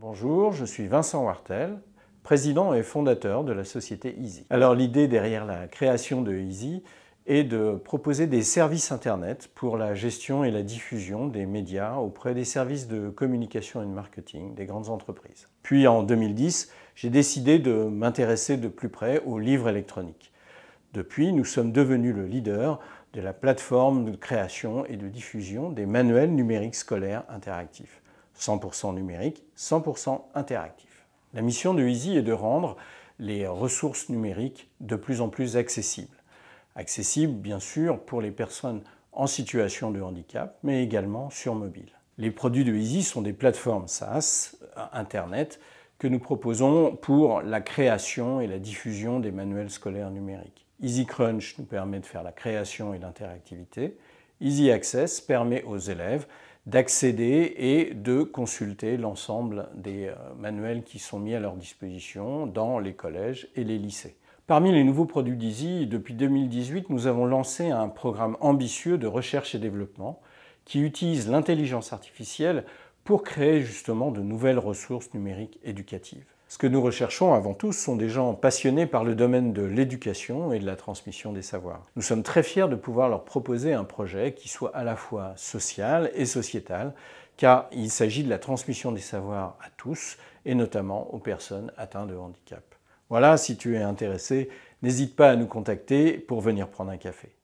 Bonjour, je suis Vincent Wartel, président et fondateur de la société Easy. Alors l'idée derrière la création de Easy est de proposer des services Internet pour la gestion et la diffusion des médias auprès des services de communication et de marketing des grandes entreprises. Puis en 2010, j'ai décidé de m'intéresser de plus près aux livres électroniques. Depuis, nous sommes devenus le leader de la plateforme de création et de diffusion des manuels numériques scolaires interactifs. 100% numérique, 100% interactif. La mission de Easy est de rendre les ressources numériques de plus en plus accessibles. Accessibles, bien sûr, pour les personnes en situation de handicap, mais également sur mobile. Les produits de Easy sont des plateformes SaaS, Internet, que nous proposons pour la création et la diffusion des manuels scolaires numériques. EasyCrunch nous permet de faire la création et l'interactivité. Easy Access permet aux élèves d'accéder et de consulter l'ensemble des euh, manuels qui sont mis à leur disposition dans les collèges et les lycées. Parmi les nouveaux produits d'Easy, depuis 2018, nous avons lancé un programme ambitieux de recherche et développement qui utilise l'intelligence artificielle pour créer justement de nouvelles ressources numériques éducatives. Ce que nous recherchons avant tout sont des gens passionnés par le domaine de l'éducation et de la transmission des savoirs. Nous sommes très fiers de pouvoir leur proposer un projet qui soit à la fois social et sociétal, car il s'agit de la transmission des savoirs à tous, et notamment aux personnes atteintes de handicap. Voilà, si tu es intéressé, n'hésite pas à nous contacter pour venir prendre un café.